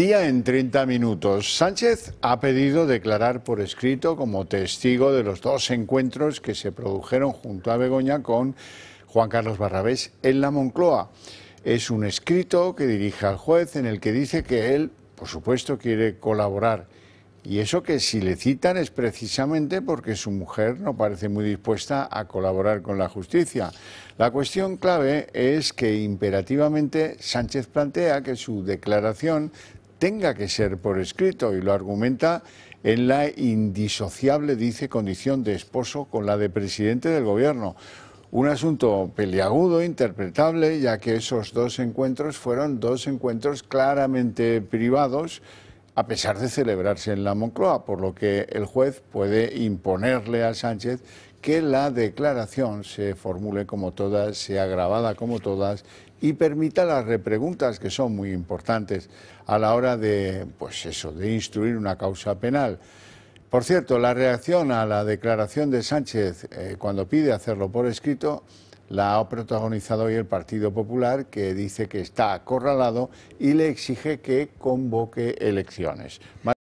Día en 30 minutos. Sánchez ha pedido declarar por escrito como testigo de los dos encuentros que se produjeron junto a Begoña con Juan Carlos Barrabés en la Moncloa. Es un escrito que dirige al juez en el que dice que él, por supuesto, quiere colaborar. Y eso que si le citan es precisamente porque su mujer no parece muy dispuesta a colaborar con la justicia. La cuestión clave es que imperativamente Sánchez plantea que su declaración tenga que ser por escrito y lo argumenta en la indisociable, dice, condición de esposo con la de presidente del gobierno. Un asunto peliagudo, interpretable, ya que esos dos encuentros fueron dos encuentros claramente privados, a pesar de celebrarse en la Moncloa, por lo que el juez puede imponerle a Sánchez que la declaración se formule como todas, sea grabada como todas y permita las repreguntas que son muy importantes a la hora de, pues eso, de instruir una causa penal. Por cierto, la reacción a la declaración de Sánchez eh, cuando pide hacerlo por escrito la ha protagonizado hoy el Partido Popular, que dice que está acorralado y le exige que convoque elecciones.